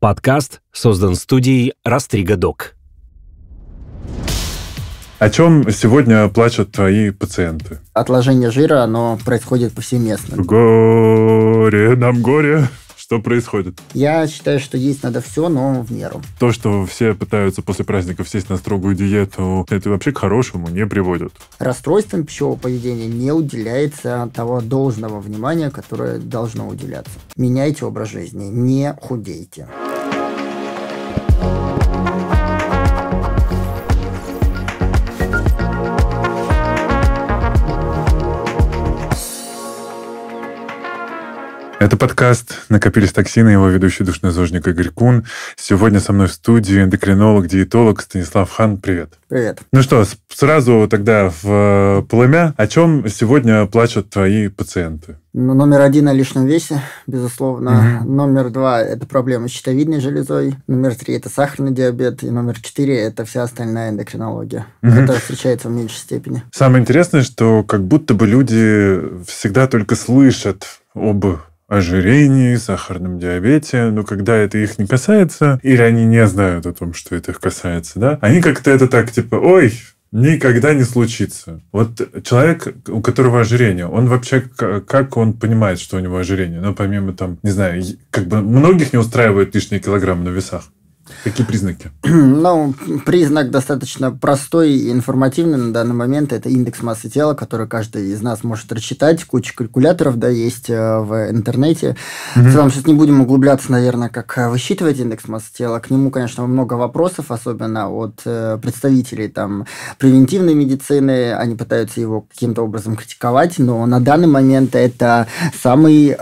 Подкаст создан студией Растрига Док. О чем сегодня плачут твои пациенты? Отложение жира, оно происходит повсеместно. Горе, нам горе. Что происходит? Я считаю, что есть надо все, но в меру. То, что все пытаются после праздников сесть на строгую диету, это вообще к хорошему не приводит. Расстройствам пищевого поведения не уделяется того должного внимания, которое должно уделяться. Меняйте образ жизни, не худейте. you. Это подкаст «Накопились токсины», его ведущий душнозожник Игорь Кун. Сегодня со мной в студии эндокринолог, диетолог Станислав Хан. Привет. Привет. Ну что, сразу тогда в э, пламя. О чем сегодня плачут твои пациенты? Ну, номер один о лишнем весе, безусловно. Угу. Номер два – это проблемы с щитовидной железой. Номер три – это сахарный диабет. И номер четыре – это вся остальная эндокринология, угу. которая встречается в меньшей степени. Самое интересное, что как будто бы люди всегда только слышат об ожирении, сахарном диабете, но когда это их не касается, или они не знают о том, что это их касается, да, они как-то это так, типа, ой, никогда не случится. Вот человек, у которого ожирение, он вообще, как он понимает, что у него ожирение? Ну, помимо там, не знаю, как бы многих не устраивает лишние килограммы на весах. Какие признаки? Ну, признак достаточно простой и информативный на данный момент. Это индекс массы тела, который каждый из нас может рассчитать. Куча калькуляторов, да, есть э, в интернете. Mm-hmm. В целом, сейчас не будем углубляться, наверное, как э, высчитывать индекс массы тела. К нему, конечно, много вопросов, особенно от э, представителей там превентивной медицины. Они пытаются его каким-то образом критиковать, но на данный момент это самый э,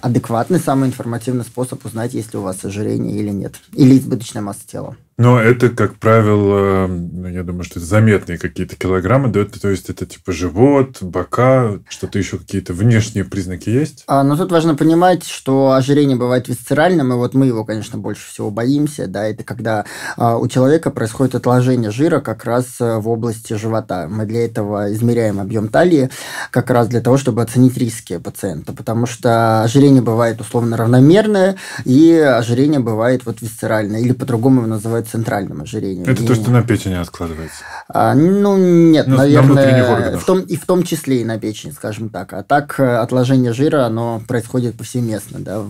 адекватный, самый информативный способ узнать, есть ли у вас ожирение или нет. Или избыточное личная масса тела. Но это, как правило, ну, я думаю, что это заметные какие-то килограммы. дают, То есть это типа живот, бока, что-то еще какие-то внешние признаки есть? А, но ну, тут важно понимать, что ожирение бывает висцеральным, и вот мы его, конечно, больше всего боимся. Да? Это когда а, у человека происходит отложение жира как раз э, в области живота. Мы для этого измеряем объем талии как раз для того, чтобы оценить риски пациента, потому что ожирение бывает условно равномерное, и ожирение бывает вот висцеральное, или по-другому его называют центральным ожирением. Это то, ну, что на печени откладывается? А, ну, нет, ну, наверное, в том, и в том числе и на печени, скажем так. А так э, отложение жира, оно происходит повсеместно, да,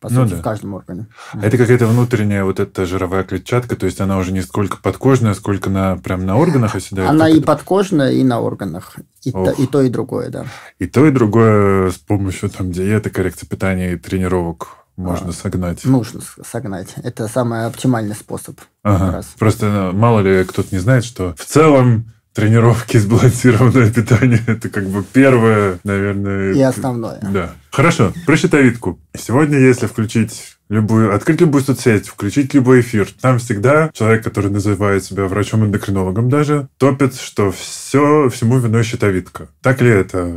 по ну сути, да. в каждом органе. А это какая-то внутренняя вот эта жировая клетчатка, то есть она уже не сколько подкожная, сколько на, прям на органах оседает? Она и это... подкожная, и на органах. И Ох. то, и то, и другое, да. И то, и другое с помощью там диеты, коррекции питания и тренировок можно а, согнать. нужно согнать. Это самый оптимальный способ. Ага. Просто э, мало ли кто-то не знает, что в целом тренировки, сбалансированное питание – это как бы первое, наверное. И основное. Да. Хорошо, про щитовидку. Сегодня, если включить любую, открыть любую соцсеть, включить любой эфир. Там всегда человек, который называет себя врачом-эндокринологом даже, топит, что все, всему виной щитовидка. Так ли это?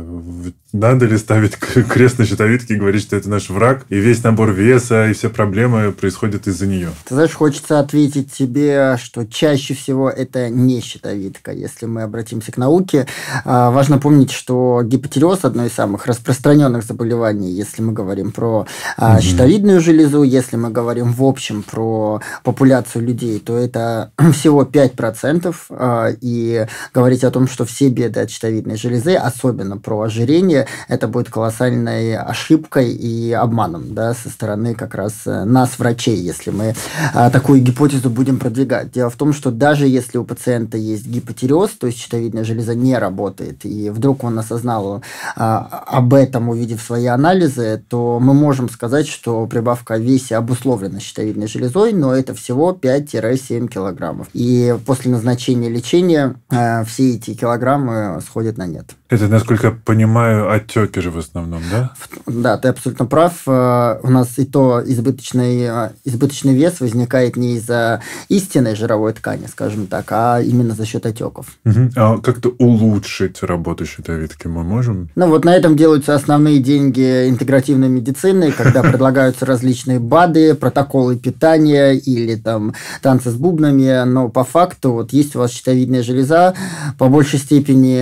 Надо ли ставить крест на щитовидке и говорить, что это наш враг, и весь набор веса, и все проблемы происходят из-за нее? Ты знаешь, хочется ответить тебе, что чаще всего это не щитовидка. Если мы обратимся к науке, а, важно помнить, что гипотереоз – одно из самых распространенных заболеваний, если мы говорим про mm-hmm. щитовидную железу, году, если мы говорим в общем про популяцию людей, то это всего 5%. А, и говорить о том, что все беды от щитовидной железы, особенно про ожирение, это будет колоссальной ошибкой и обманом да, со стороны как раз э, нас, врачей, если мы а, такую гипотезу будем продвигать. Дело в том, что даже если у пациента есть гипотереоз, то есть щитовидная железа не работает, и вдруг он осознал а, об этом, увидев свои анализы, то мы можем сказать, что прибавка веса весе обусловлено щитовидной железой, но это всего 5-7 килограммов. И после назначения лечения э, все эти килограммы сходят на нет. Это, насколько я понимаю, отеки же в основном, да? Да, ты абсолютно прав. Э, у нас и то избыточный, э, избыточный вес возникает не из-за истинной жировой ткани, скажем так, а именно за счет отеков. Угу. А как-то улучшить работу щитовидки мы можем? Ну, вот на этом делаются основные деньги интегративной медицины, когда предлагаются различные БАДы, протоколы питания или там танцы с бубнами, но по факту вот есть у вас щитовидная железа, по большей степени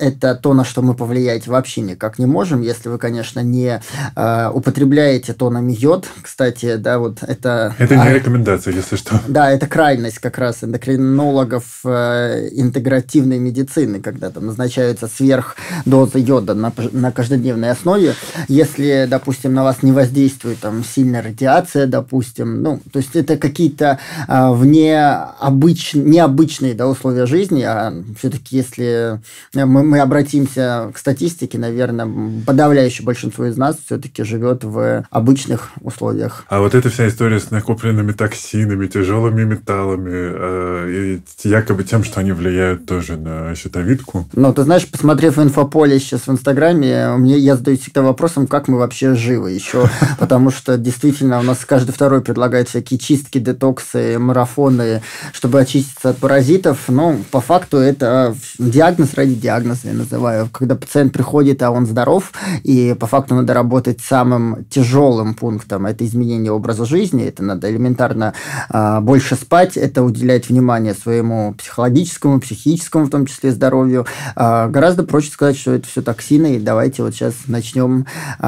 это это то, на что мы повлиять вообще никак не можем, если вы, конечно, не э, употребляете тоном йод. Кстати, да, вот это... Это не а, рекомендация, если что. Да, это крайность как раз эндокринологов э, интегративной медицины, когда там назначаются сверхдозы йода на, на каждодневной основе. Если, допустим, на вас не воздействует там сильная радиация, допустим, ну, то есть это какие-то э, вне обыч... необычные да, условия жизни, а все-таки если э, мы, мы об обратимся к статистике, наверное, подавляющее большинство из нас все-таки живет в обычных условиях. А вот эта вся история с накопленными токсинами, тяжелыми металлами, э, и якобы тем, что они влияют тоже на щитовидку. Ну, ты знаешь, посмотрев инфополе сейчас в Инстаграме, мне, я задаюсь всегда вопросом, как мы вообще живы еще, потому что действительно у нас каждый второй предлагает всякие чистки, детоксы, марафоны, чтобы очиститься от паразитов. Но ну, по факту это э, диагноз ради диагноза называю, когда пациент приходит, а он здоров, и по факту надо работать самым тяжелым пунктом. Это изменение образа жизни, это надо элементарно э, больше спать, это уделять внимание своему психологическому, психическому, в том числе здоровью. Э, гораздо проще сказать, что это все токсины, и давайте вот сейчас начнем э,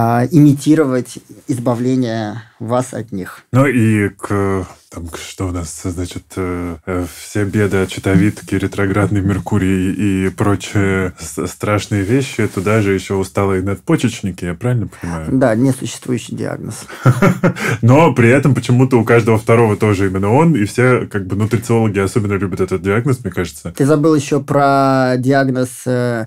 а, имитировать избавление вас от них. Ну и к там, что у нас, значит, э, э, все беды, читовитки, ретроградный Меркурий и прочие страшные вещи, туда же еще усталые надпочечники, я правильно понимаю? Да, несуществующий диагноз. Но при этом почему-то у каждого второго тоже именно он, и все, как бы, нутрициологи особенно любят этот диагноз, мне кажется. Ты забыл еще про диагноз э,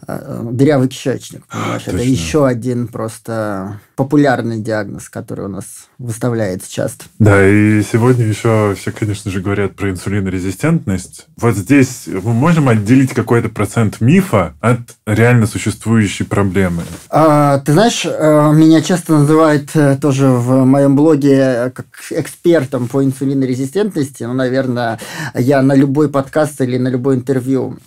дырявый кишечник, а, понимаешь? Это еще один просто популярный диагноз, который у нас выставляется часто. Да, и сегодня еще все, конечно же, говорят про инсулинорезистентность. Вот здесь мы можем отделить какой-то процент мифа от реально существующей проблемы. А, ты знаешь, э, меня часто называют э, тоже в моем блоге э, как экспертом по инсулинорезистентности. Ну, наверное, я на любой подкаст или на любое интервью,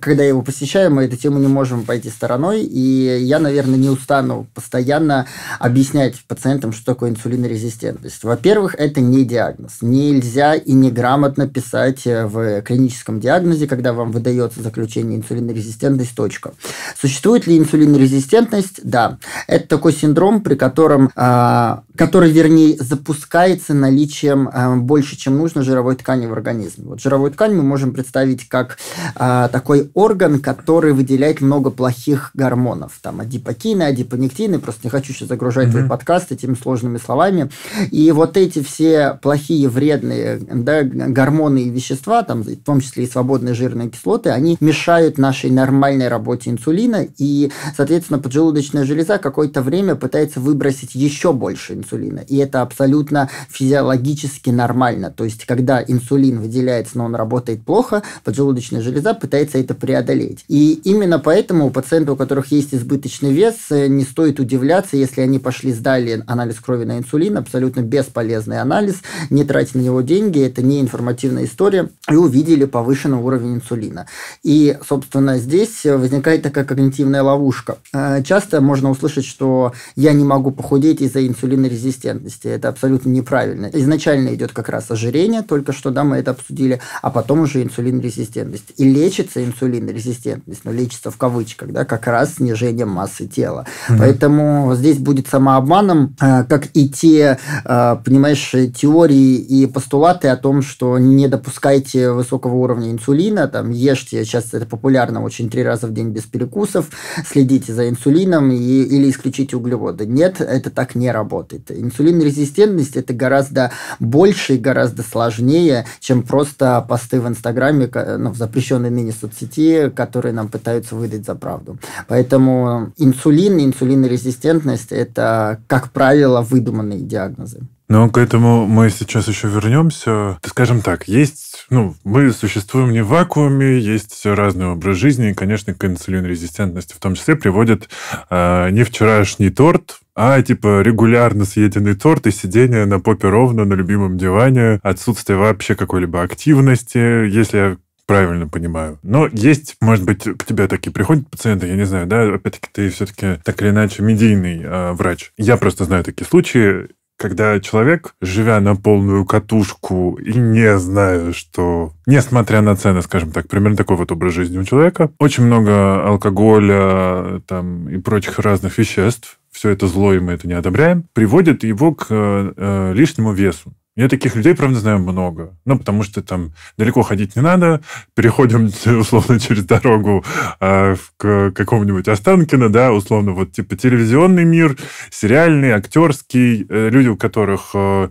когда его посещаю, мы эту тему не можем пойти стороной. И я, наверное, не устану постоянно объяснять пациентам, что такое инсулинорезистентность. Во-первых, это не диагноз. Нельзя и неграмотно писать э, в клиническом диагнозе, когда вам выдается заключение инсулинорезистентность, точка. Существует ли инсулинорезистентность? Да. Это такой синдром, при котором, э, который, вернее, запускается наличием э, больше, чем нужно, жировой ткани в организме. Вот жировую ткань мы можем представить как э, такой орган, который выделяет много плохих гормонов. Там адипокины, адипонектины, просто не хочу сейчас задача загружать mm-hmm. твой подкаст этими сложными словами. И вот эти все плохие, вредные да, гормоны и вещества, там, в том числе и свободные жирные кислоты, они мешают нашей нормальной работе инсулина, и, соответственно, поджелудочная железа какое-то время пытается выбросить еще больше инсулина. И это абсолютно физиологически нормально. То есть, когда инсулин выделяется, но он работает плохо, поджелудочная железа пытается это преодолеть. И именно поэтому у пациентов, у которых есть избыточный вес, не стоит удивляться, если они пошли, сдали анализ крови на инсулин, абсолютно бесполезный анализ, не тратить на него деньги, это не информативная история, и увидели повышенный уровень инсулина. И, собственно, здесь возникает такая когнитивная ловушка. Э, часто можно услышать, что я не могу похудеть из-за инсулинорезистентности. Это абсолютно неправильно. Изначально идет как раз ожирение, только что да, мы это обсудили, а потом уже инсулинорезистентность. И лечится инсулинорезистентность, но лечится в кавычках, да, как раз снижением массы тела. Mm-hmm. Поэтому здесь здесь будет самообманом, э, как и те, э, понимаешь, теории и постулаты о том, что не допускайте высокого уровня инсулина, там, ешьте, сейчас это популярно очень, три раза в день без перекусов, следите за инсулином и, или исключите углеводы. Нет, это так не работает. Инсулинорезистентность – это гораздо больше и гораздо сложнее, чем просто посты в Инстаграме, ну, в запрещенной ныне соцсети, которые нам пытаются выдать за правду. Поэтому инсулин, инсулинорезистентность диагноз – это, как правило, выдуманные диагнозы. Но ну, к этому мы сейчас еще вернемся. Скажем так, есть, ну, мы существуем не в вакууме, есть разный образ жизни, и, конечно, к инсулинорезистентности в том числе приводит э, не вчерашний торт, а типа регулярно съеденный торт и сидение на попе ровно на любимом диване, отсутствие вообще какой-либо активности. Если я правильно понимаю. Но есть, может быть, к тебе такие приходят пациенты, я не знаю, да, опять-таки ты все-таки так или иначе медийный э, врач. Я просто знаю такие случаи, когда человек, живя на полную катушку и не зная, что... Несмотря на цены, скажем так, примерно такой вот образ жизни у человека, очень много алкоголя там, и прочих разных веществ, все это зло, и мы это не одобряем, приводит его к э, э лишнему весу. Я таких людей, правда, знаю много. Ну, потому что там далеко ходить не надо. Переходим, условно, через дорогу э, к какому-нибудь Останкино, да, условно, вот типа телевизионный мир, сериальный, актерский, э, люди, у которых... Э,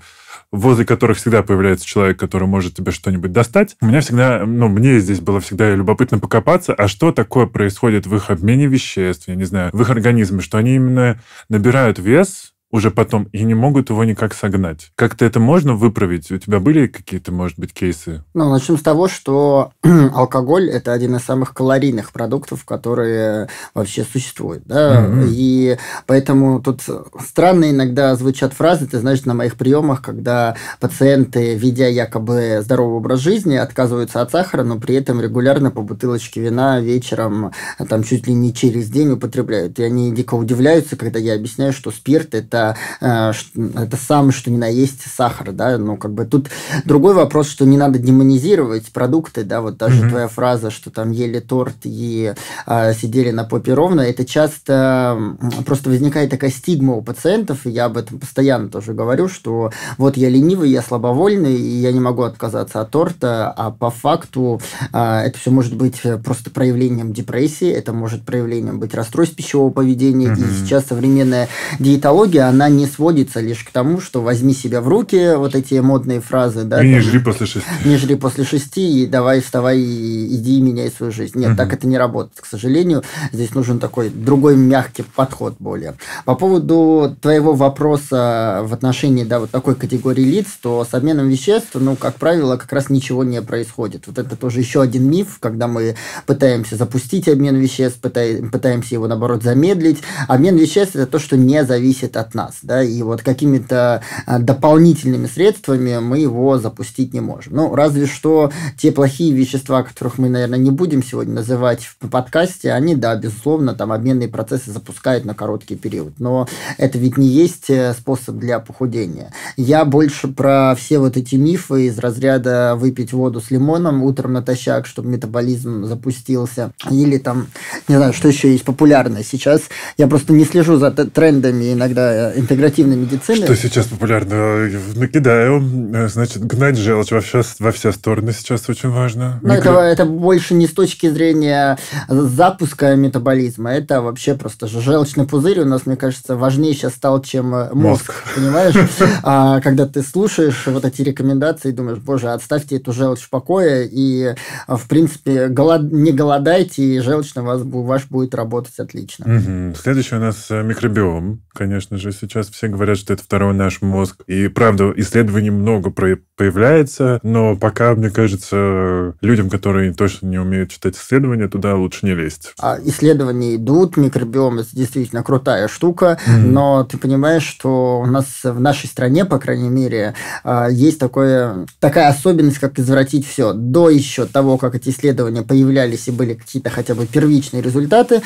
возле которых всегда появляется человек, который может тебе что-нибудь достать. У меня всегда, ну, мне здесь было всегда любопытно покопаться, а что такое происходит в их обмене веществ, я не знаю, в их организме, что они именно набирают вес, уже потом и не могут его никак согнать. Как-то это можно выправить? У тебя были какие-то, может быть, кейсы? Ну, начнем с того, что алкоголь – это один из самых калорийных продуктов, которые вообще существуют. Да? И поэтому тут странно иногда звучат фразы, ты знаешь, на моих приемах, когда пациенты, ведя якобы здоровый образ жизни, отказываются от сахара, но при этом регулярно по бутылочке вина вечером, там чуть ли не через день употребляют. И они дико удивляются, когда я объясняю, что спирт – это Э, это, самое, что ни на есть сахар, да, ну, как бы тут другой вопрос, что не надо демонизировать продукты, да, вот даже mm-hmm. твоя фраза, что там ели торт и а, сидели на попе ровно, это часто просто возникает такая стигма у пациентов, и я об этом постоянно тоже говорю, что вот я ленивый, я слабовольный, и я не могу отказаться от торта, а по факту а, это все может быть э, просто проявлением депрессии, это может проявлением быть расстройств пищевого поведения, mm-hmm. и сейчас современная диетология, она не сводится лишь к тому, что возьми себя в руки, вот эти модные фразы. Да, и не жри после шести. Не жри после шести, и давай, вставай, и иди, и меняй свою жизнь. Нет, угу. так это не работает, к сожалению. Здесь нужен такой другой мягкий подход более. По поводу твоего вопроса в отношении да, вот такой категории лиц, то с обменом веществ, ну, как правило, как раз ничего не происходит. Вот это тоже еще один миф, когда мы пытаемся запустить обмен веществ, пытаемся его, наоборот, замедлить. Обмен веществ – это то, что не зависит от нас нас, да, и вот какими-то а, дополнительными средствами мы его запустить не можем. Ну, разве что те плохие вещества, которых мы, наверное, не будем сегодня называть в подкасте, они, да, безусловно, там обменные процессы запускают на короткий период, но это ведь не есть э, способ для похудения. Я больше про все вот эти мифы из разряда выпить воду с лимоном утром натощак, чтобы метаболизм запустился, или там, не знаю, что еще есть популярное сейчас. Я просто не слежу за трендами иногда э, Э, интегративной медицины. Что сейчас популярно э, на Китае, э, значит, гнать желчь во все, во все стороны сейчас очень важно. Но Микро... это, это больше не с точки зрения запуска метаболизма, это вообще просто же желчный пузырь у нас, мне кажется, важнее сейчас стал, чем мозг, мозг. понимаешь? А, когда ты слушаешь вот эти рекомендации, и думаешь, боже, отставьте эту желчь в покое, и, в принципе, голод... не голодайте, и желчь на вас ваш будет работать отлично. Угу. Следующий у нас микробиом, конечно же, сейчас все говорят, что это второй наш мозг. И правда, исследований много про появляется, но пока, мне кажется, людям, которые точно не умеют читать исследования, туда лучше не лезть. А исследования идут, микробиом это действительно крутая штука, mm-hmm. но ты понимаешь, что у нас в нашей стране, по крайней мере, а, есть такое, такая особенность, как извратить все. До еще того, как эти исследования появлялись и были какие-то хотя бы первичные результаты,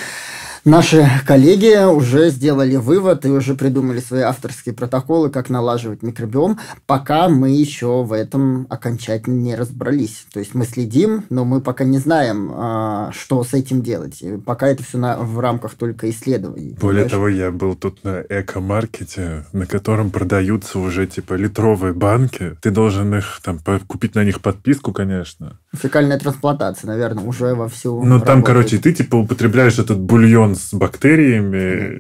Наши коллеги уже сделали вывод и уже придумали свои авторские протоколы, как налаживать микробиом, пока мы еще в этом окончательно не разобрались. То есть мы следим, но мы пока не знаем, а, что с этим делать. И пока это все на, в рамках только исследований. Более того, я был тут на эко-маркете, на котором продаются уже типа литровые банки. Ты должен их там купить на них подписку, конечно фекальная трансплантация, наверное, уже во всю. Ну, там, короче, ты типа употребляешь этот бульон с бактериями.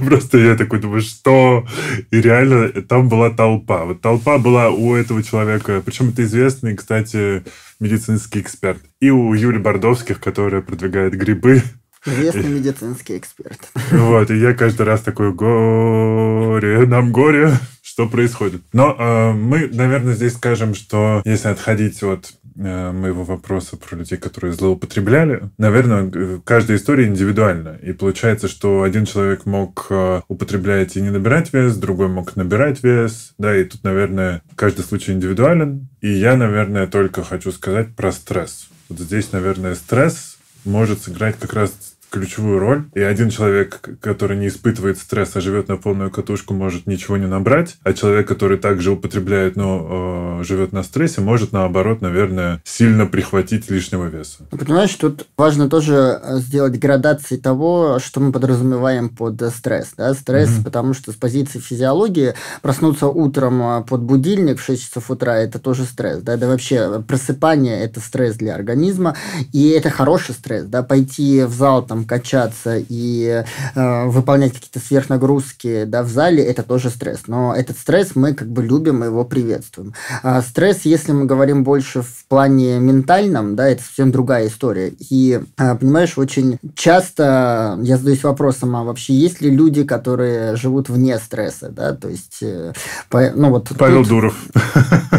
Просто я такой думаю, что? И реально там была толпа. Вот толпа была у этого человека. Причем это известный, кстати, медицинский эксперт. И у Юли Бордовских, которая продвигает грибы. Известный медицинский эксперт. Вот, и я каждый раз такой, горе, нам горе, что происходит. Но э, мы, наверное, здесь скажем, что если отходить от Э, моего вопроса про людей, которые злоупотребляли. Наверное, каждая история индивидуальна. И получается, что один человек мог э, употреблять и не набирать вес, другой мог набирать вес. Да, и тут, наверное, каждый случай индивидуален. И я, наверное, только хочу сказать про стресс. Вот здесь, наверное, стресс может сыграть как раз ключевую роль. И один человек, который не испытывает стресса, живет на полную катушку, может ничего не набрать, а человек, который также употребляет, но э, живет на стрессе, может наоборот, наверное, сильно прихватить лишнего веса. Ну, понимаешь, тут важно тоже э, сделать градации того, что мы подразумеваем под э, стресс. Да? Стресс, mm-hmm. потому что с позиции физиологии проснуться утром э, под будильник в 6 часов утра – это тоже стресс. Да? да вообще просыпание – это стресс для организма, и это хороший стресс. Да? Пойти в зал там качаться и э, выполнять какие-то сверхнагрузки да, в зале, это тоже стресс. Но этот стресс мы как бы любим и его приветствуем. А стресс, если мы говорим больше в плане ментальном, да, это совсем другая история. И, э, понимаешь, очень часто э, я задаюсь вопросом, а вообще есть ли люди, которые живут вне стресса, да, то есть, э, ну вот... Павел тут, Дуров.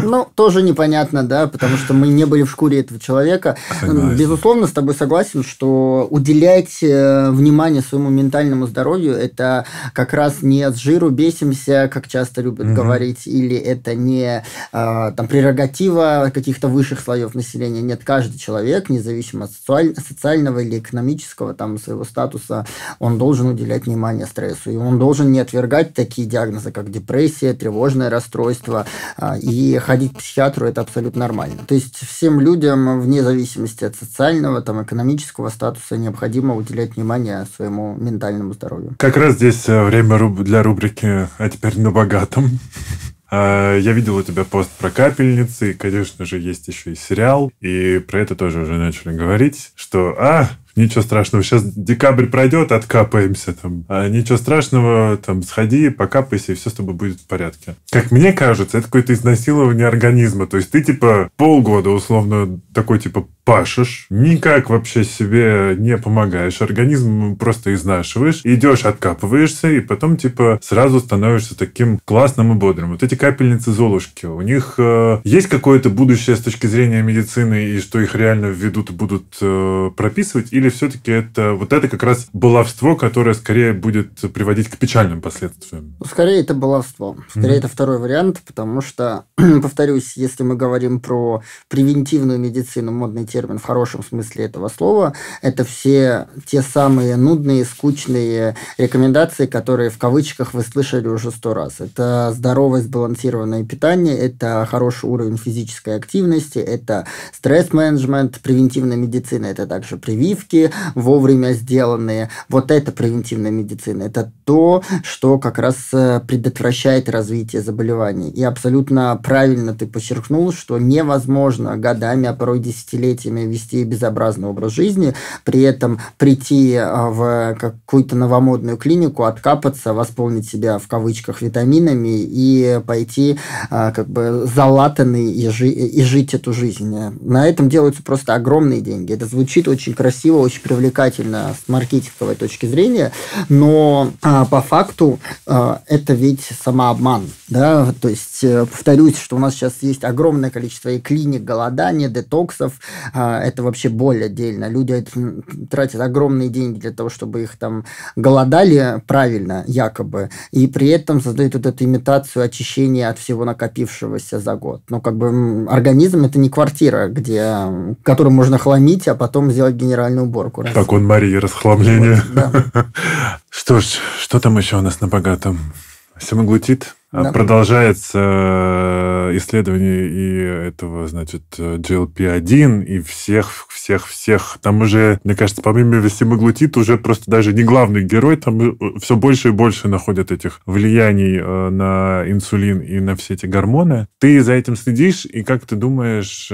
Ну, тоже непонятно, да, потому что мы не были в шкуре этого человека. Согласен. Безусловно, с тобой согласен, что уделять уделять э, внимание своему ментальному здоровью. Это как раз не с жиру бесимся, как часто любят угу. говорить, или это не а, там прерогатива каких-то высших слоев населения. Нет, каждый человек, независимо от социального или экономического там своего статуса, он должен уделять внимание стрессу. И он должен не отвергать такие диагнозы, как депрессия, тревожное расстройство. А, и ходить к психиатру – это абсолютно нормально. То есть всем людям, вне зависимости от социального, там, экономического статуса, необходимо уделять внимание своему ментальному здоровью. Как раз здесь э, время для рубрики «А теперь на богатом». Э, я видел у тебя пост про капельницы, и, конечно же, есть еще и сериал, и про это тоже уже начали говорить, что, а, ничего страшного, сейчас декабрь пройдет, откапаемся там. А ничего страшного, там, сходи, покапайся, и все с тобой будет в порядке. Как мне кажется, это какое-то изнасилование организма. То есть ты, типа, полгода, условно, такой, типа, пашешь, никак вообще себе не помогаешь, организм просто изнашиваешь, идешь, откапываешься, и потом, типа, сразу становишься таким классным и бодрым. Вот эти капельницы Золушки, у них э, есть какое-то будущее с точки зрения медицины, и что их реально введут и будут э, прописывать, или или все-таки это вот это как раз баловство, которое скорее будет приводить к печальным последствиям? Скорее это баловство. Скорее mm-hmm. это второй вариант, потому что, повторюсь, если мы говорим про превентивную медицину, модный термин в хорошем смысле этого слова, это все те самые нудные, скучные рекомендации, которые в кавычках вы слышали уже сто раз. Это здоровое, сбалансированное питание, это хороший уровень физической активности, это стресс-менеджмент, превентивная медицина, это также прививки, ошибки вовремя сделанные. Вот это превентивная медицина. Это то, что как раз э, предотвращает развитие заболеваний. И абсолютно правильно ты подчеркнул, что невозможно годами, а порой десятилетиями вести безобразный образ жизни, при этом прийти э, в какую-то новомодную клинику, откапаться, восполнить себя в кавычках витаминами и пойти э, как бы залатанный и жить эту жизнь. На этом делаются просто огромные деньги. Это звучит очень красиво, очень привлекательно с маркетинговой точки зрения, но а, по факту а, это ведь самообман. Да? То есть, э, повторюсь, что у нас сейчас есть огромное количество и клиник голодания, детоксов. А, это вообще боль отдельно. Люди тратят огромные деньги для того, чтобы их там голодали правильно, якобы, и при этом создают вот эту имитацию очищения от всего накопившегося за год. Но как бы организм – это не квартира, где, которую можно хламить, а потом сделать генеральную уборку сборку. Раз. Так он Марии расхламление. Вот, да. Что ж, что там еще у нас на богатом? Семаглутит а, да. продолжается э, исследование и этого, значит, GLP-1 и всех, всех, всех. Там уже, мне кажется, помимо семаглутит уже просто даже не главный герой, там э, все больше и больше находят этих влияний э, на инсулин и на все эти гормоны. Ты за этим следишь, и как ты думаешь,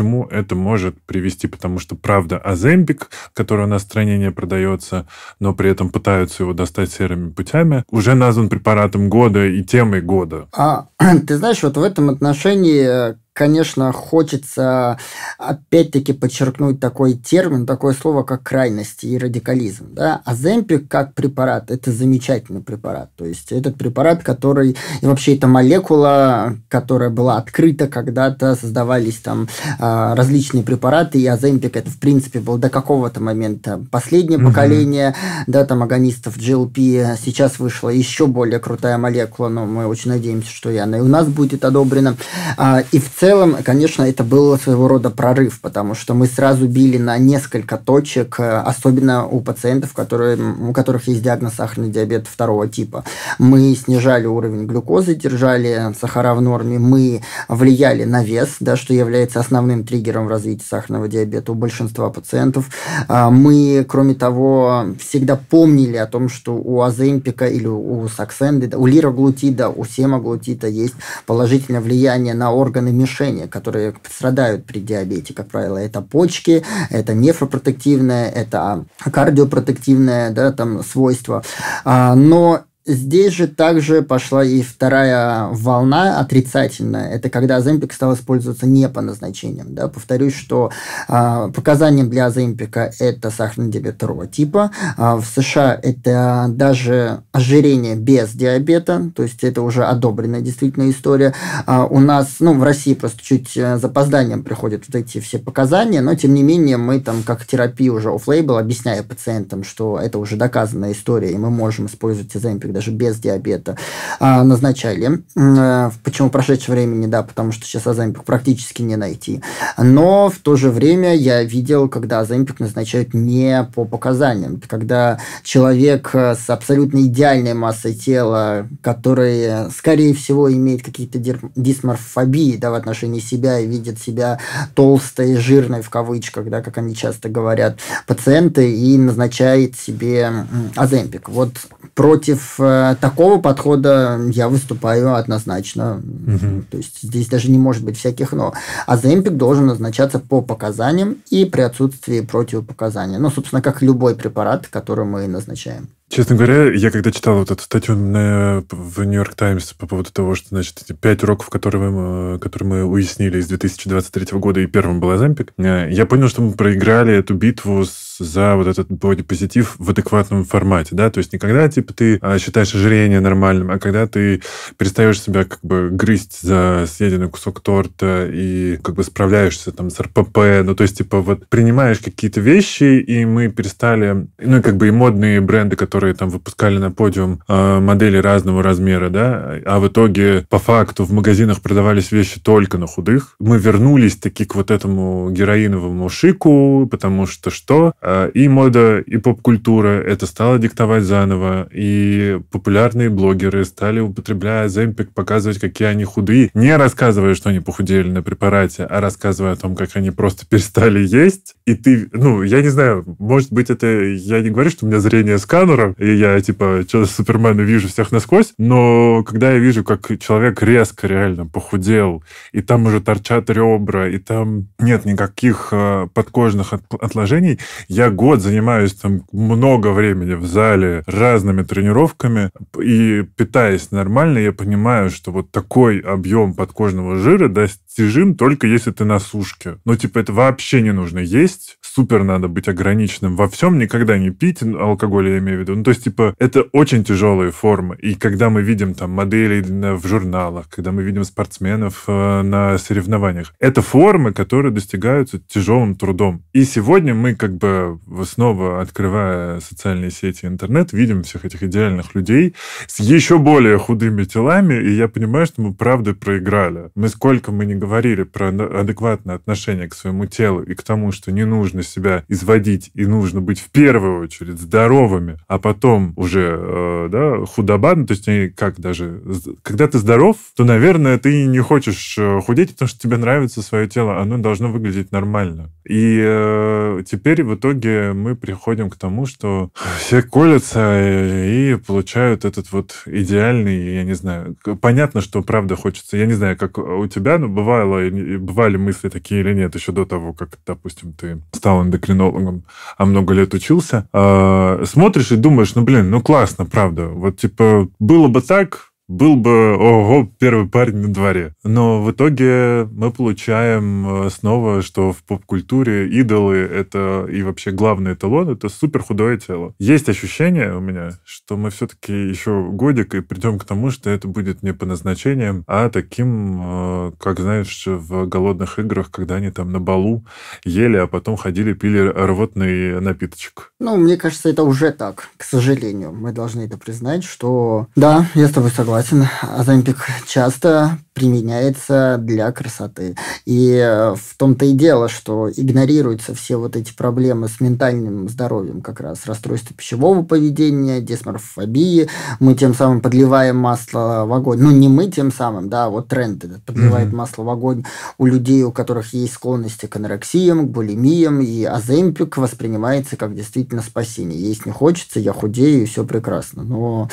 чему это может привести, потому что, правда, Азембик, который у нас в стране не продается, но при этом пытаются его достать серыми путями, уже назван препаратом года и темой года. А, ты знаешь, вот в этом отношении э, конечно, хочется опять-таки подчеркнуть такой термин, такое слово, как крайности и радикализм. Да? А Земпик как препарат – это замечательный препарат. То есть этот препарат, который… И вообще эта молекула, которая была открыта когда-то, создавались там а, различные препараты, и Аземпик это, в принципе, был до какого-то момента последнее угу. поколение, да, там агонистов GLP. Сейчас вышла еще более крутая молекула, но мы очень надеемся, что и она и у нас будет одобрена. А, и в целом целом, конечно, это был своего рода прорыв, потому что мы сразу били на несколько точек, э, особенно у пациентов, которые, у которых есть диагноз сахарный диабет второго типа. Мы снижали уровень глюкозы, держали сахара в норме, мы влияли на вес, да, что является основным триггером развития сахарного диабета у большинства пациентов. А, мы, кроме того, всегда помнили о том, что у Аземпика или у Саксенды, у лироглутида, у семаглутида есть положительное влияние на органы мешок отношения, которые страдают при диабете. Как правило, это почки, это нефропротективное, это кардиопротективное да, там, свойство. А, но Здесь же также пошла и вторая волна отрицательная. Это когда Оземпик стал использоваться не по назначениям. Да? Повторюсь, что э, показанием для Оземпика это сахарный диабет второго типа. Э, а, в США это даже ожирение без диабета, то есть это уже одобренная действительно история. Э, у нас, ну, в России просто чуть э, запозданием приходят вот эти все показания, но тем не менее мы там как терапию уже оффлейбл объясняя пациентам, что это уже доказанная история, и мы можем использовать Оземпик даже без диабета, а, назначали. Э, почему в прошедшее времени, да, потому что сейчас Азампик практически не найти. Но в то же время я видел, когда Азампик назначают не по показаниям. Когда человек э, с абсолютно идеальной массой тела, который, э, скорее всего, имеет какие-то дисморфобии да, в отношении себя и видит себя толстой, жирной, в кавычках, да, как они часто говорят, пациенты и назначает себе Аземпик. Вот против Э, такого подхода я выступаю однозначно. Угу. То есть здесь даже не может быть всяких «но». А заимпик должен назначаться по показаниям и при отсутствии противопоказаний. Ну, собственно, как любой препарат, который мы назначаем. Честно говоря, я когда читал вот эту статью на, в «Нью-Йорк Таймс» по поводу того, что, значит, эти пять уроков, которые мы, которые мы уяснили из 2023 года, и первым был Азампик, э, я понял, что мы проиграли эту битву с, за вот этот бодипозитив в адекватном формате, да, то есть не когда, типа, ты а, считаешь ожирение нормальным, а когда ты перестаешь себя, как бы, грызть за съеденный кусок торта и, как бы, справляешься, там, с РПП, ну, то есть, типа, вот, принимаешь какие-то вещи, и мы перестали, ну, и, как бы, и модные бренды, которые которые там выпускали на подиум а, модели разного размера, да, а в итоге по факту в магазинах продавались вещи только на худых. Мы вернулись таки к вот этому героиновому шику, потому что что? А, и мода, и поп-культура это стало диктовать заново, и популярные блогеры стали, употребляя Земпик, показывать, какие они худые, не рассказывая, что они похудели на препарате, а рассказывая о том, как они просто перестали есть. И ты, ну, я не знаю, может быть, это я не говорю, что у меня зрение сканера, Супермен, и я, типа, что-то Супермена вижу всех насквозь, но когда я вижу, как человек резко реально похудел, и там уже торчат ребра, и там нет никаких э, подкожных отложений, я год занимаюсь там много времени в зале разными тренировками, и питаясь нормально, я понимаю, что вот такой объем подкожного жира достижим только если ты на сушке. Ну, типа, это вообще не нужно есть, супер надо быть ограниченным во всем, никогда не пить алкоголь, я имею в виду. Ну, то есть, типа, это очень тяжелые формы. И когда мы видим там моделей в журналах, когда мы видим спортсменов э, на соревнованиях, это формы, которые достигаются тяжелым трудом. И сегодня мы как бы снова, открывая социальные сети интернет, видим всех этих идеальных людей с еще более худыми телами, и я понимаю, что мы правда проиграли. Мы сколько мы не говорили про адекватное отношение к своему телу и к тому, что не нужно нужно себя изводить и нужно быть в первую очередь здоровыми, а потом уже э, да, худоба, ну, то есть э, как даже, когда ты здоров, то, наверное, ты не хочешь э, худеть, потому что тебе нравится свое тело, оно должно выглядеть нормально. И э, теперь в итоге мы приходим к тому, что все колятся э, и, получают этот вот идеальный, я не знаю, понятно, что правда хочется, я не знаю, как у тебя, но бывало, бывали мысли такие или нет, еще до того, как, допустим, ты стал стал эндокринологом, а много лет учился, а, смотришь и думаешь, ну, блин, ну классно, правда. Вот, типа, было бы так, был бы ого, первый парень на дворе. Но в итоге мы получаем э, снова, что в поп-культуре идолы это и вообще главный эталон это супер худое тело. Есть ощущение у меня, что мы все-таки еще годик и придем к тому, что это будет не по назначениям, а таким, э, как знаешь, в голодных играх, когда они там на балу ели, а потом ходили, пили рвотный напиточек. Ну, мне кажется, это уже так, к сожалению. Мы должны это признать, что да, я с тобой согласен согласен. Оземпик часто применяется для красоты. И э, в том-то и дело, что игнорируются все вот эти проблемы с ментальным здоровьем как раз, расстройство пищевого поведения, дисморфобии. Мы тем самым подливаем масло в огонь. Ну, не мы тем самым, да, а вот тренд этот подливает mm-hmm. масло в огонь у людей, у которых есть склонности к анорексиям, к булимиям, и Оземпик воспринимается как действительно спасение. Есть не хочется, я худею, и все прекрасно. Но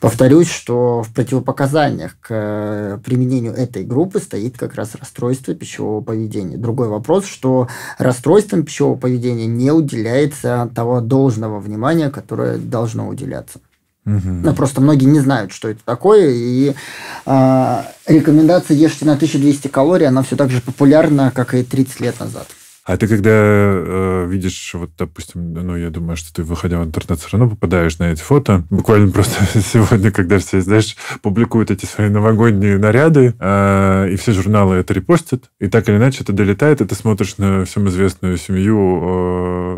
повторюсь, что в противопоказаниях к э, применению этой группы стоит как раз расстройство пищевого поведения. Другой вопрос, что расстройством пищевого поведения не уделяется того должного внимания, которое должно уделяться. Угу. Ну, просто многие не знают, что это такое, и э, рекомендация «Ешьте на 1200 калорий», она все так же популярна, как и 30 лет назад. А ты когда э, видишь, вот, допустим, ну, я думаю, что ты, выходя в интернет, все равно попадаешь на эти фото. Буквально просто сегодня, когда все, знаешь, публикуют эти свои новогодние наряды, э, и все журналы это репостят, и так или иначе это долетает, и ты смотришь на всем известную семью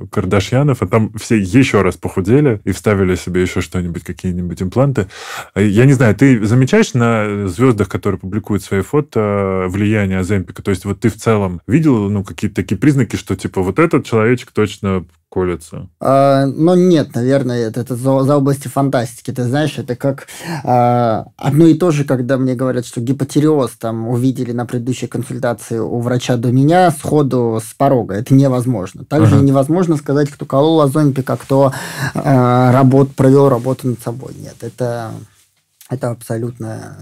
э, Кардашьянов, а там все еще раз похудели и вставили себе еще что-нибудь, какие-нибудь импланты. А я не знаю, ты замечаешь на звездах, которые публикуют свои фото, э, влияние Земпика? То есть вот ты в целом видел, ну, какие-то такие признаки, признаки, что типа вот этот человечек точно колется? А, ну нет, наверное, это, это за, за области фантастики. Ты знаешь, это как а, одно и то же, когда мне говорят, что гипотереоз там увидели на предыдущей консультации у врача до меня сходу с порога. Это невозможно. Также ага. невозможно сказать, кто колол Озонпик, а кто а, работ, провел работу над собой. Нет, это, это абсолютно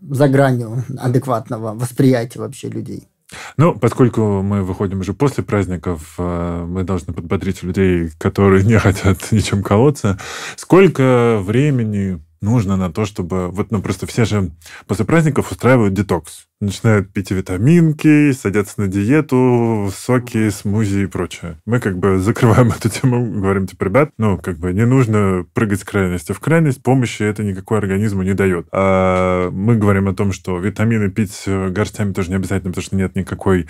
за гранью адекватного восприятия вообще людей. Ну, поскольку мы выходим уже после праздников, э, мы должны подбодрить людей, которые не хотят ничем колоться. Сколько времени нужно на то, чтобы... Вот, ну, просто все же после праздников устраивают детокс начинают пить витаминки, садятся на диету, соки, смузи и прочее. Мы как бы закрываем эту тему, говорим, типа, ребят, ну, как бы не нужно прыгать с крайности в крайность, помощи это никакой организму не дает. А мы говорим о том, что витамины пить э, горстями тоже не обязательно, потому что нет никакой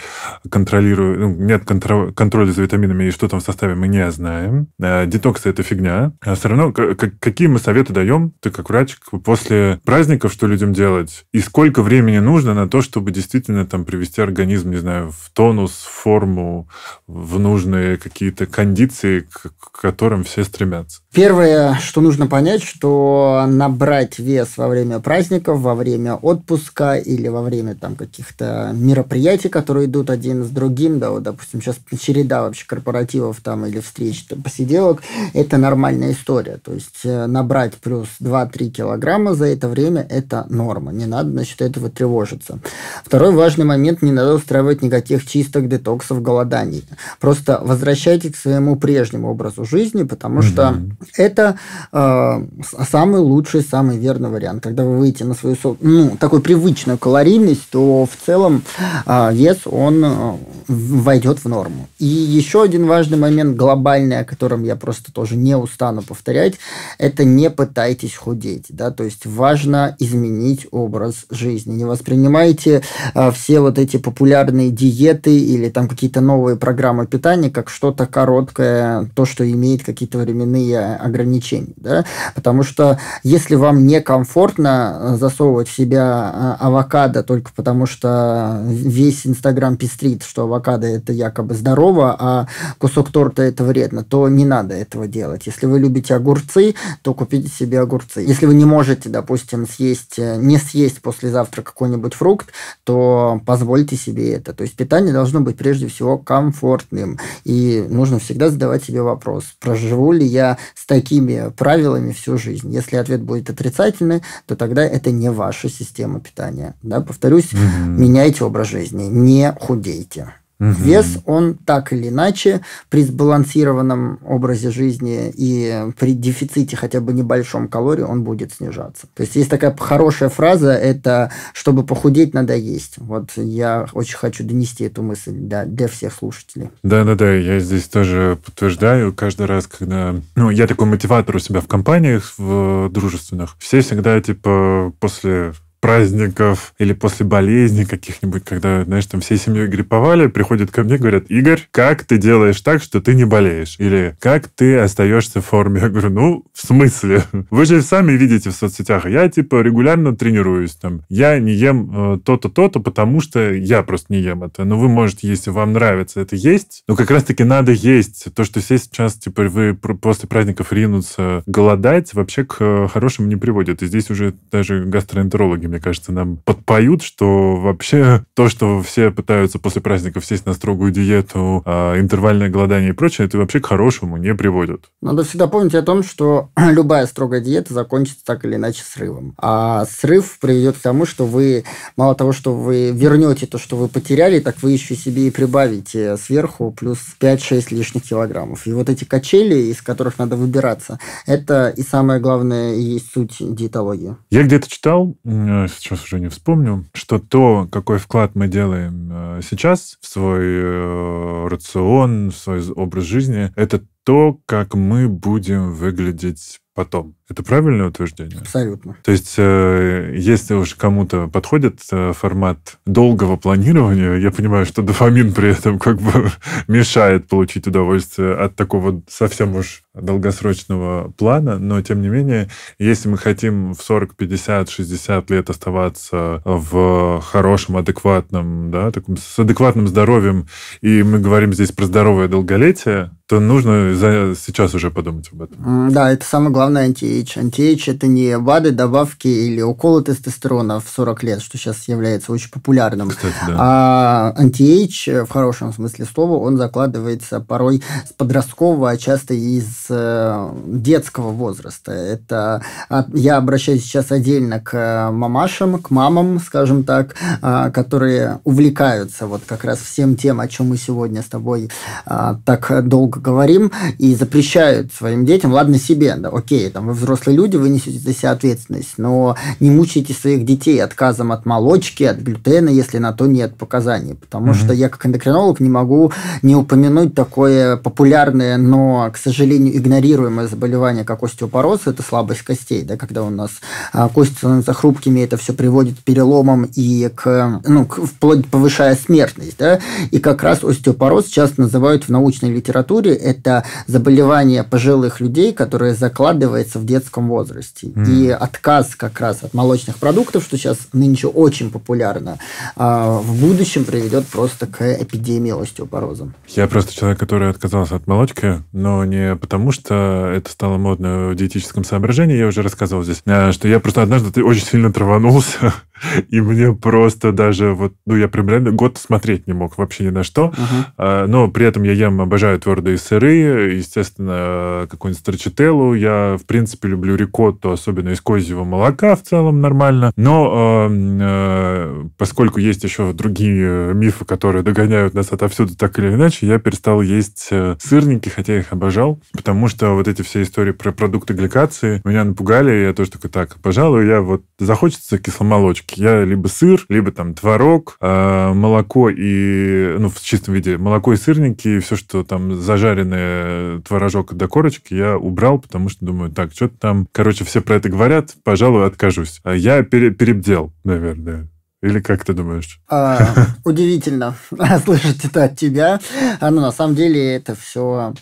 контролиру... ну, нет контр... контроля за витаминами и что там в составе мы не знаем. А, детоксы это фигня. А все равно, какие мы советы даем, ты как врач, после праздников, что людям делать, и сколько времени нужно на то, чтобы действительно там привести организм, не знаю, в тонус, в форму, в нужные какие-то кондиции, к которым все стремятся. Первое, что нужно понять, что набрать вес во время праздников, во время отпуска или во время там каких-то мероприятий, которые идут один с другим, да, вот, допустим, сейчас череда вообще корпоративов там или встреч, там, посиделок, это нормальная история. То есть э, набрать плюс 2-3 килограмма за это время – это норма. Не надо, значит, этого тревожиться. Второй важный момент – не надо устраивать никаких чисток детоксов, голоданий. Просто возвращайтесь к своему прежнему образу жизни, потому mm-hmm. что это э, самый лучший, самый верный вариант. Когда вы выйдете на свою ну, такую привычную калорийность, то в целом э, вес, он э, войдет в норму. И еще один важный момент глобальный, о котором я просто тоже не устану повторять, это не пытайтесь худеть. Да? То есть важно изменить образ жизни. Не воспринимайте э, все вот эти популярные диеты или там какие-то новые программы питания как что-то короткое, то, что имеет какие-то временные ограничений. Да? Потому что если вам некомфортно э, засовывать в себя э, авокадо только потому, что весь Инстаграм пестрит, что авокадо это якобы здорово, а кусок торта это вредно, то не надо этого делать. Если вы любите огурцы, то купите себе огурцы. Если вы не можете, допустим, съесть, э, не съесть послезавтра какой-нибудь фрукт, то позвольте себе это. То есть питание должно быть прежде всего комфортным. И нужно всегда задавать себе вопрос, проживу ли я с такими правилами всю жизнь. Если ответ будет отрицательный, то тогда это не ваша система питания. Да? Повторюсь, угу. меняйте образ жизни, не худейте. Угу. Вес, он так или иначе при сбалансированном образе жизни и при дефиците хотя бы небольшом калорий он будет снижаться. То есть есть такая хорошая фраза, это «чтобы похудеть, надо есть». Вот я очень хочу донести эту мысль да, для всех слушателей. Да-да-да, я здесь тоже подтверждаю. Каждый раз, когда... Ну, я такой мотиватор у себя в компаниях в э, дружественных. Все всегда, типа, после праздников или после болезни каких-нибудь, когда, знаешь, там всей семьей грипповали, приходят ко мне, говорят, Игорь, как ты делаешь так, что ты не болеешь? Или как ты остаешься в форме? Я говорю, ну, в смысле? Вы же сами видите в соцсетях. Я, типа, регулярно тренируюсь. Там, я не ем э, то-то, то-то, потому что я просто не ем это. Но ну, вы можете, если вам нравится это есть, но как раз-таки надо есть. То, что все сейчас, типа, вы после праздников ринутся голодать, вообще к э, хорошему не приводит. И здесь уже даже гастроэнтерологи мне кажется, нам подпоют, что вообще то, что все пытаются после праздников сесть на строгую диету, а, интервальное голодание и прочее, это вообще к хорошему не приводит. Надо всегда помнить о том, что любая строгая диета закончится так или иначе срывом. А срыв приведет к тому, что вы, мало того, что вы вернете то, что вы потеряли, так вы еще себе и прибавите сверху плюс 5-6 лишних килограммов. И вот эти качели, из которых надо выбираться, это и самое главное и суть диетологии. Я где-то читал, но сейчас уже не вспомню, что то, какой вклад мы делаем э, сейчас в свой э, рацион, в свой образ жизни, это то, как мы будем выглядеть потом. Это правильное утверждение? Абсолютно. То есть, э, если уж кому-то подходит э, формат долгого планирования, я понимаю, что дофамин при этом как бы мешает получить удовольствие от такого совсем уж долгосрочного плана, но тем не менее, если мы хотим в 40, 50, 60 лет оставаться в хорошем, адекватном, да, таком, с адекватным здоровьем, и мы говорим здесь про здоровое долголетие, то нужно за, сейчас уже подумать об этом. Да, это самое главное антиэйдж. Антиэйдж – это не БАДы, добавки или уколы тестостерона в 40 лет, что сейчас является очень популярным. Кстати, да. А антиэйдж, э, в хорошем смысле слова, он закладывается порой с подросткового, а часто из э, детского возраста. Это а, Я обращаюсь сейчас отдельно к э, мамашам, к мамам, скажем так, а, которые увлекаются вот как раз всем тем, о чем мы сегодня с тобой а, так долго говорим и запрещают своим детям, ладно себе, да, окей, там вы взрослые люди, вы несете за себя ответственность, но не мучайте своих детей отказом от молочки, от глютена, если на то нет показаний, потому mm-hmm. что я как эндокринолог не могу не упомянуть такое популярное, но, к сожалению, игнорируемое заболевание, как остеопороз, это слабость костей, да, когда у нас а, кости становятся хрупкими, это все приводит к переломам и к, ну, к, вплоть повышая смертность, да, и как раз остеопороз часто называют в научной литературе, это заболевание пожилых людей, которое закладывается в детском возрасте. Mm. И отказ как раз от молочных продуктов, что сейчас нынче очень популярно, а, в будущем приведет просто к эпидемии остеопорозом. Я просто человек, который отказался от молочки, но не потому, что это стало модно в диетическом соображении, я уже рассказывал здесь, а, что я просто однажды очень сильно траванулся, и мне просто даже вот, ну, я прям реально год смотреть не мог вообще ни на что, uh-huh. но при этом я ем, обожаю твердые сыры, естественно, какую-нибудь старчителлу. Я, в принципе, люблю рикотту, особенно из козьего молока в целом нормально. Но эм, э, поскольку есть еще другие мифы, которые догоняют нас отовсюду так или иначе, я перестал есть э, сырники, хотя я их обожал, потому что вот эти все истории про продукты гликации меня напугали, я тоже такой, так, пожалуй, я вот захочется кисломолочки. Я либо сыр, либо там творог, э, молоко и, ну, в чистом виде, молоко и сырники, и все, что там зажаренное творожок до корочки я убрал, потому что думаю, так, что-то там, короче, все про это говорят, пожалуй, откажусь. А Я пере, перебдел, наверное. Или как ты думаешь? А, удивительно слышать это от тебя. А, Но ну, на самом деле это все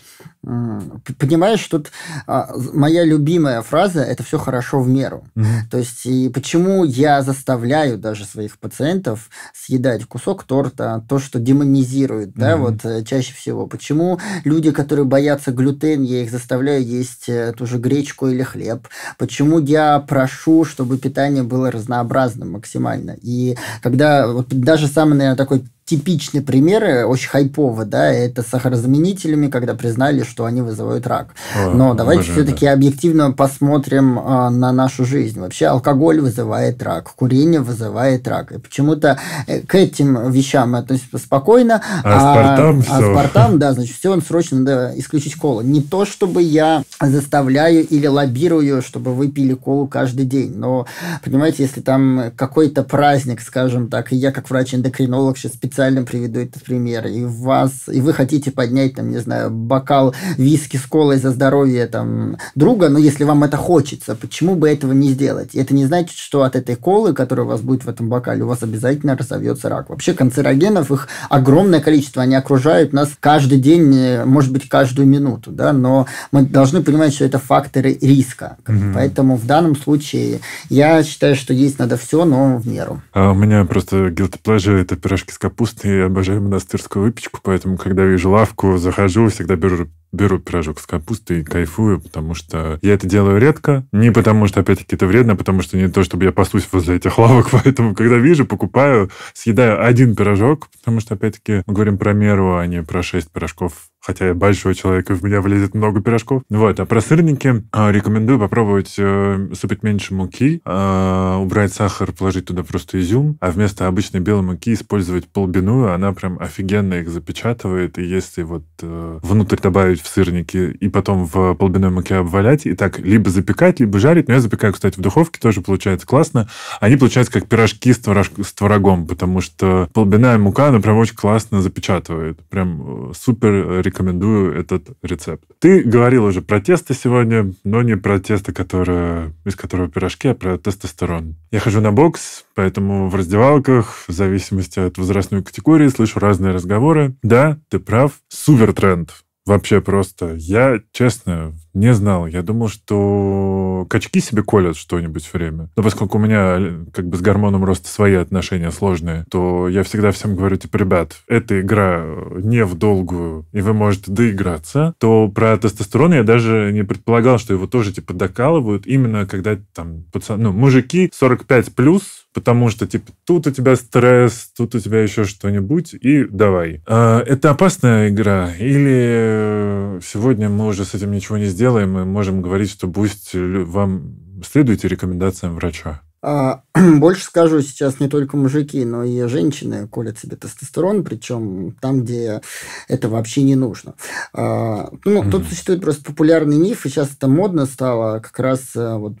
Понимаешь, тут а, моя любимая фраза – это все хорошо в меру. Угу. То есть, и почему я заставляю даже своих пациентов съедать кусок торта, то, что демонизирует, угу. да, вот э, чаще всего. Почему люди, которые боятся глютен, я их заставляю есть э, ту же гречку или хлеб. Почему я прошу, чтобы питание было разнообразным максимально. И когда вот даже самый, наверное, такой типичный пример, очень хайпово, да, это с сахарозаменителями, когда признали, что они вызывают рак. О, а, Но давайте все-таки да. объективно посмотрим а, на нашу жизнь. Вообще алкоголь вызывает рак, курение вызывает рак. И почему-то э, к этим вещам мы относимся спокойно. А аспартам, а, все. аспартам да, значит, все, он срочно надо исключить колу. Не то, чтобы я заставляю или лоббирую, чтобы вы пили колу каждый день. Но, понимаете, если там какой-то праздник, скажем так, и я как врач-эндокринолог сейчас специально приведу этот пример, и вас, и вы хотите поднять, там, не знаю, бокал виски с колой за здоровье там друга, но если вам это хочется, почему бы этого не сделать? И это не значит, что от этой колы, которая у вас будет в этом бокале, у вас обязательно разовьется рак. Вообще канцерогенов их огромное количество, они окружают нас каждый день, э, может быть, каждую минуту, да, но мы должны понимать, что это факторы риска. mm Поэтому в данном случае я считаю, что есть надо все, но в меру. А у меня просто guilty pleasure – это пирожки с капустой я обожаю монастырскую выпечку, поэтому, когда вижу лавку, захожу, всегда беру беру пирожок с капустой и кайфую, потому что я это делаю редко. Не потому что, опять-таки, это вредно, а потому что не то, чтобы я пасусь возле этих лавок, поэтому, когда вижу, покупаю, съедаю один пирожок, потому что, опять-таки, мы говорим про меру, а не про шесть пирожков хотя я большой человек, и в меня влезет много пирожков. Вот, а про сырники а, рекомендую попробовать э, меньше муки, а, убрать сахар, положить туда просто изюм, а вместо обычной белой муки использовать полбиную, она прям офигенно их запечатывает, и если вот э, внутрь добавить в сырнике и потом в полбиной муке обвалять, и так либо запекать, либо жарить. Но я запекаю, кстати, в духовке, тоже получается классно. Они получаются как пирожки с, творож... с творогом, потому что полбиная мука, она прям очень классно запечатывает. Прям э, супер рекомендую этот рецепт. Ты говорил уже про тесто сегодня, но не про тесто, которое... из которого пирожки, а про тестостерон. Я хожу на бокс, поэтому в раздевалках, в зависимости от возрастной категории, слышу разные разговоры. Да, ты прав, супер тренд Вообще просто. Я, честно, не знал. Я думал, что качки себе колят что-нибудь все время. Но поскольку у меня э, как бы с гормоном роста свои отношения сложные, то я всегда всем говорю, типа, ребят, эта игра э, не в долгую, и вы можете доиграться, то про тестостерон я даже не предполагал, что его тоже, типа, докалывают именно когда там пацаны, ну, мужики 45 плюс, потому что, типа, тут у тебя стресс, тут у тебя еще что-нибудь, и давай. А, это опасная игра, или э, сегодня мы уже с этим ничего не сделаем, делаем, мы можем говорить, что пусть вам следуйте рекомендациям врача. А, больше скажу, сейчас не только мужики, но и женщины колят себе тестостерон, причем там, где это вообще не нужно. А, ну, mm-hmm. тут существует просто популярный миф, и сейчас это модно стало, как раз э, вот,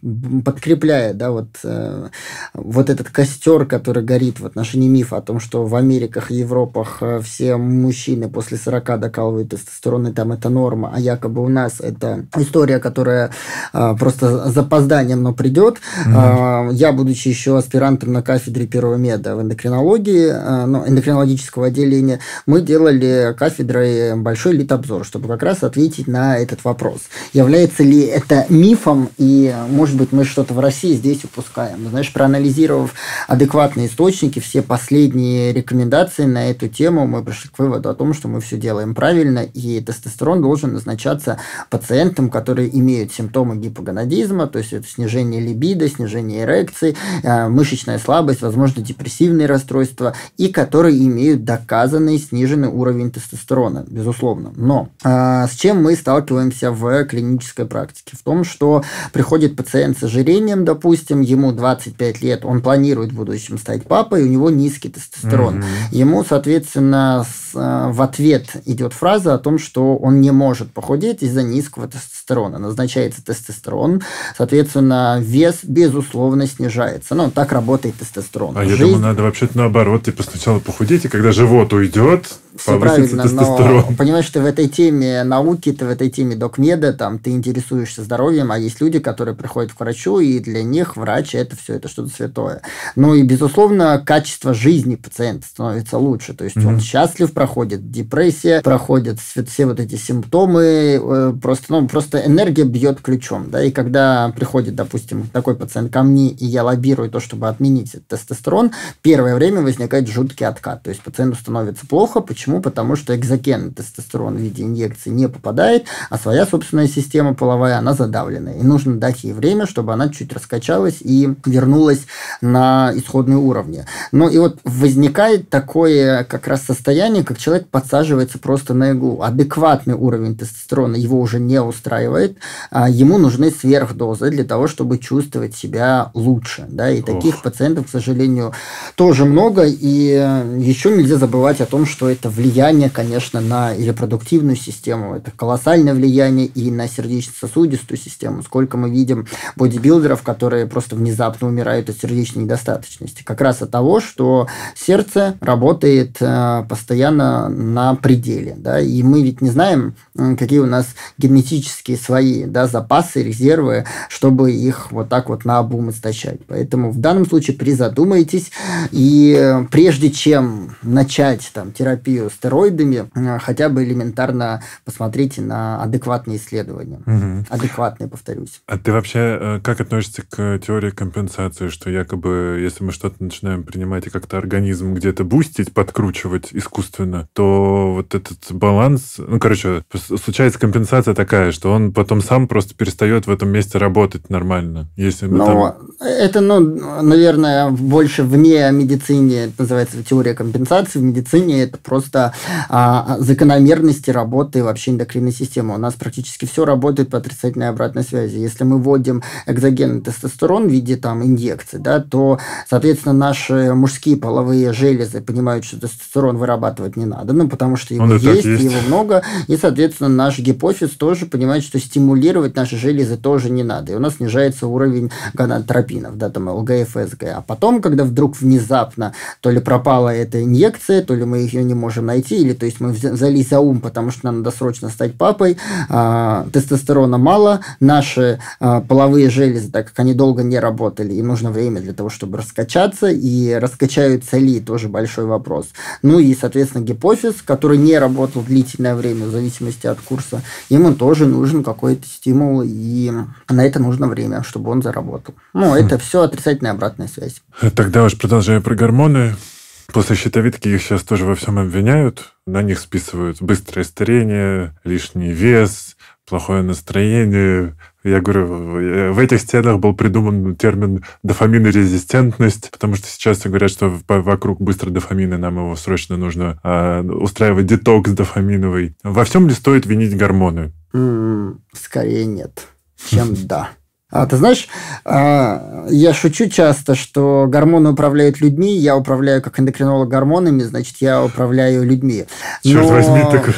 подкрепляя, да, вот, э, вот этот костер, который горит в отношении мифа о том, что в Америках и Европах э, все мужчины после 40 докалывают тестостерон, и там это норма, а якобы у нас это история, которая просто с запозданием, но придет. Mm-hmm. А, я будучи еще аспирантом на кафедре первого меда в эндокринологии, э, ну, эндокринологического отделения, мы делали кафедрой большой литобзор, чтобы как раз ответить на этот вопрос. Является ли это мифом, и, может быть, мы что-то в России здесь упускаем. Ну, знаешь, проанализировав адекватные источники, все последние рекомендации на эту тему, мы пришли к выводу о том, что мы все делаем правильно, и тестостерон должен назначаться пациентам, которые имеют симптомы гипогонадизма, то есть это снижение либидо, снижение эрекции, рефлексы, э, мышечная слабость, возможно, депрессивные расстройства, и которые имеют доказанный сниженный уровень тестостерона, безусловно. Но э, с чем мы сталкиваемся в клинической практике? В том, что приходит пациент с ожирением, допустим, ему 25 лет, он планирует в будущем стать папой, у него низкий тестостерон. Mm-hmm. Ему, соответственно, с, э, в ответ идет фраза о том, что он не может похудеть из-за низкого тестостерона. Назначается тестостерон, соответственно, вес, безусловно, снижается снижается. Ну, так работает тестостерон. А Жизнь... я думаю, надо вообще-то наоборот. Типа сначала похудеть, и когда живот уйдет, Все правильно, тестостерон. Но, понимаешь, ты в этой теме науки, ты в этой теме докмеда, там, ты интересуешься здоровьем, а есть люди, которые приходят к врачу, и для них врач – это все, это что-то святое. Ну, и, безусловно, качество жизни пациента становится лучше. То есть, mm-hmm. он счастлив, проходит депрессия, проходит все вот эти симптомы, э, просто, ну, просто энергия бьет ключом, да, и когда приходит, допустим, такой пациент ко мне, и я я лоббирую то, чтобы отменить тестостерон, первое время возникает жуткий откат. То есть пациенту становится плохо. Почему? Потому что экзоген тестостерон в виде инъекции не попадает, а своя собственная система половая, она задавлена. И нужно дать ей время, чтобы она чуть раскачалась и вернулась на исходные уровни. Ну и вот возникает такое как раз состояние, как человек подсаживается просто на иглу. Адекватный уровень тестостерона его уже не устраивает. А ему нужны сверхдозы для того, чтобы чувствовать себя лучше лучше. Да? И Ох. таких пациентов, к сожалению, тоже много. И э, еще нельзя забывать о том, что это влияние, конечно, на репродуктивную систему. Это колоссальное влияние и на сердечно-сосудистую систему. Сколько мы видим бодибилдеров, которые просто внезапно умирают от сердечной недостаточности. Как раз от того, что сердце работает э, постоянно на пределе. Да? И мы ведь не знаем, э, какие у нас генетические свои да, запасы, резервы, чтобы их вот так вот на обум истощать решать. Поэтому в данном случае призадумайтесь. И э, прежде чем начать там, терапию стероидами, э, хотя бы элементарно посмотрите на адекватные исследования. Угу. Адекватные, повторюсь. А ты вообще э, как относишься к теории компенсации, что якобы если мы что-то начинаем принимать и как-то организм где-то бустить, подкручивать искусственно, то вот этот баланс, ну, короче, случается компенсация такая, что он потом сам просто перестает в этом месте работать нормально. Если Но там это, ну, наверное, больше вне медицине, это называется теория компенсации. В медицине это просто а, закономерности работы вообще эндокринной системы. У нас практически все работает по отрицательной обратной связи. Если мы вводим экзогенный тестостерон в виде там инъекции, да, то, соответственно, наши мужские половые железы понимают, что тестостерон вырабатывать не надо, ну, потому что его Он есть, есть, его много, и, соответственно, наш гипофиз тоже понимает, что стимулировать наши железы тоже не надо, и у нас снижается уровень гонадотропинов да, там ЛГФСГ, А потом, когда вдруг внезапно то ли пропала эта инъекция, то ли мы ее не можем найти, или то есть мы взялись за ум, потому что нам надо срочно стать папой, э, тестостерона мало, наши э, половые железы, так как они долго не работали, и нужно время для того, чтобы раскачаться, и раскачаются ли, тоже большой вопрос. Ну и, соответственно, гипофиз, который не работал длительное время, в зависимости от курса, ему тоже нужен какой-то стимул, и на это нужно время, чтобы он заработал. Ну, это все отрицательная обратная связь. Тогда уж продолжая про гормоны, После щитовидки их сейчас тоже во всем обвиняют. На них списывают быстрое старение, лишний вес, плохое настроение. Я говорю, в этих стенах был придуман термин дофаминорезистентность, потому что сейчас говорят, что вокруг быстро дофамина, нам его срочно нужно а, устраивать детокс дофаминовый. Во всем ли стоит винить гормоны? М-м, скорее нет, чем да. А, ты знаешь, а, я шучу часто, что гормоны управляют людьми, я управляю как эндокринолог гормонами, значит, я управляю людьми. Но... возьми, так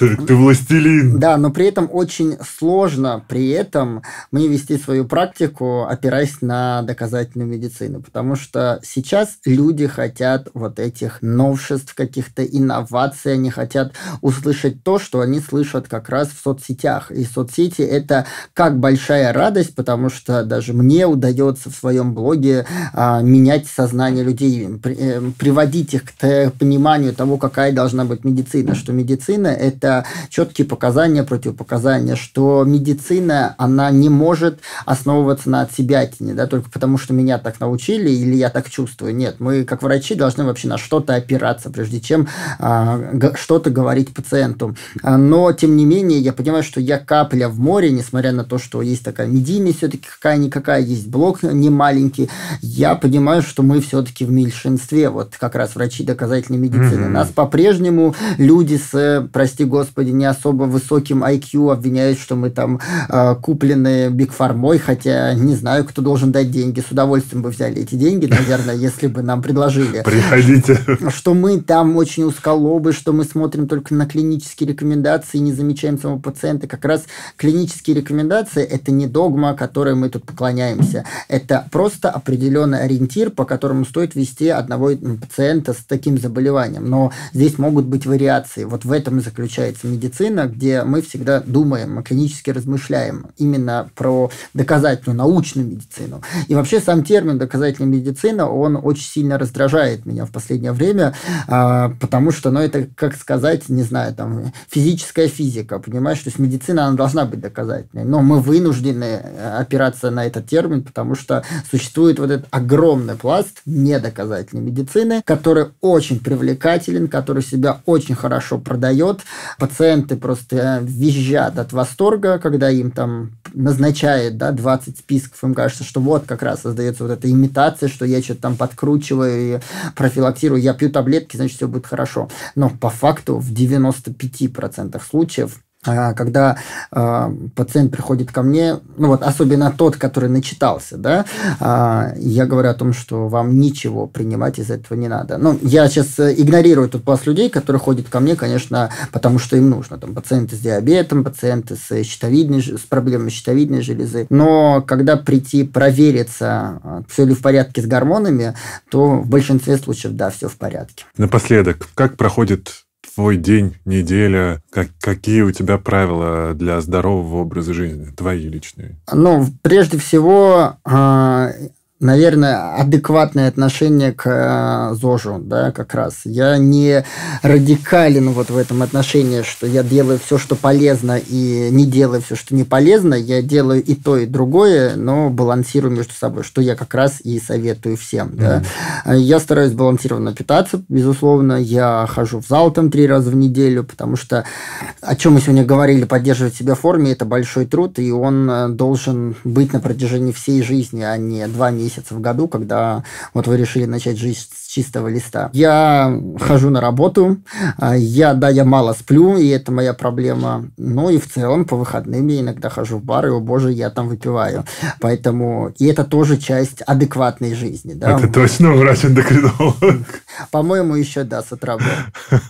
ты властелин. Да, но при этом очень сложно при этом мне вести свою практику, опираясь на доказательную медицину, потому что сейчас люди хотят вот этих новшеств, каких-то инноваций, они хотят услышать то, что они слышат как раз в соцсетях. И соцсети – это как большая радость, потому потому что даже мне удается в своем блоге а, менять сознание людей, при, э, приводить их к пониманию того, какая должна быть медицина, что медицина – это четкие показания, противопоказания, что медицина, она не может основываться на отсебятине, да, только потому, что меня так научили или я так чувствую. Нет, мы как врачи должны вообще на что-то опираться, прежде чем а, что-то говорить пациенту. А, но, тем не менее, я понимаю, что я капля в море, несмотря на то, что есть такая медийная все-таки какая-никакая есть блок не маленький. Я понимаю, что мы все-таки в меньшинстве, вот как раз врачи доказательной медицины. mm Нас по-прежнему люди с, э, прости господи, не особо высоким IQ обвиняют, что мы там э, куплены бигфармой, хотя не знаю, кто должен дать деньги. С удовольствием бы взяли эти деньги, наверное, если бы нам предложили. Приходите. Что мы там очень узколобы, что мы смотрим только на клинические рекомендации, не замечаем самого пациента. Как раз клинические рекомендации – это не догма, которая которой мы тут поклоняемся. Это просто определенный ориентир, по которому стоит вести одного пациента с таким заболеванием. Но здесь могут быть вариации. Вот в этом и заключается медицина, где мы всегда думаем, клинически размышляем именно про доказательную научную медицину. И вообще сам термин доказательная медицина, он очень сильно раздражает меня в последнее время, а, потому что, ну, это, как сказать, не знаю, там, физическая физика, понимаешь, то есть медицина, она должна быть доказательной, но мы вынуждены а, опираться на этот термин, потому что существует вот этот огромный пласт недоказательной медицины, который очень привлекателен, который себя очень хорошо продает. Пациенты просто э, визжат от восторга, когда им там назначает да, 20 списков, им кажется, что вот как раз создается вот эта имитация, что я что-то там подкручиваю и профилактирую, я пью таблетки, значит, все будет хорошо. Но по факту в 95% случаев а, когда э, пациент приходит ко мне, ну вот особенно тот, который начитался, да, э, я говорю о том, что вам ничего принимать из этого не надо. Ну, я сейчас э, игнорирую тот класс людей, которые ходят ко мне, конечно, потому что им нужно. Там пациенты с диабетом, пациенты с, щитовидной, с проблемой щитовидной железы. Но когда прийти провериться, все ли в порядке с гормонами, то в большинстве случаев, да, все в порядке. Напоследок, как проходит твой день, неделя? Как, какие у тебя правила для здорового образа жизни, твои личные? Ну, прежде всего, а, наверное, адекватное отношение к э, ЗОЖу, да, как раз. Я не радикален вот в этом отношении, что я делаю все, что полезно, и не делаю все, что не полезно. Я делаю и то, и другое, но балансирую между собой, что я как раз и советую всем, mm-hmm. да. Я стараюсь балансированно питаться, безусловно. Я хожу в зал там три раза в неделю, потому что, о чем мы сегодня говорили, поддерживать себя в форме – это большой труд, и он э, должен быть на протяжении всей жизни, а не два месяца месяца в году, когда вот вы решили начать жизнь с чистого листа. Я хожу на работу, а, я, да, я мало сплю, и это моя проблема. Ну и в целом по выходным я иногда хожу в бар, и, о боже, я там выпиваю. Поэтому, и это тоже часть адекватной жизни. Да? Это точно врач-эндокринолог? По-моему, еще да, с утра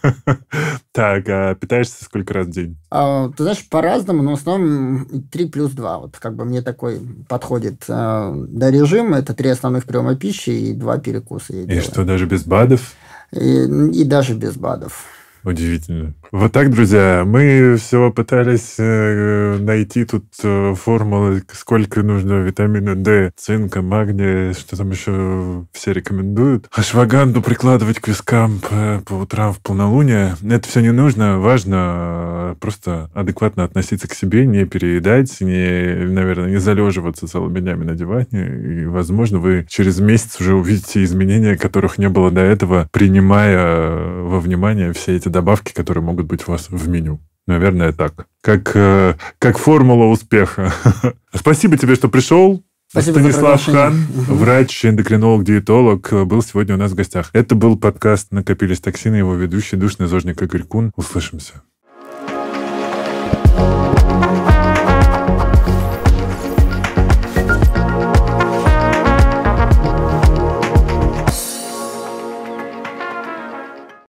Так, а питаешься сколько раз в день? А, ты знаешь, по-разному, но в основном 3 плюс 2. Вот как бы мне такой подходит э, да, режим. Это три основных приема пищи и два перекуса. и делаю. что, даже без БАДов? И, и даже без БАДов. Удивительно. Вот так, друзья, мы все пытались э, найти тут э, формулы, сколько нужно витамина D, цинка, магния, что там еще все рекомендуют. Ашваганду прикладывать к вискам по, э, по утрам в полнолуние. Это все не нужно, важно а просто адекватно относиться к себе, не переедать, не, наверное, не залеживаться целыми днями на диване. И, возможно, вы через месяц уже увидите изменения, которых не было до этого, принимая во внимание все эти те добавки, которые могут быть у вас в меню. Наверное, так. Как, э, как формула успеха. Спасибо тебе, что пришел. Спасибо Станислав Хан, врач, эндокринолог, диетолог, э, был сегодня у нас в гостях. Это был подкаст «Накопились токсины», его ведущий, душный зожник Игорь Кун. Услышимся. thank you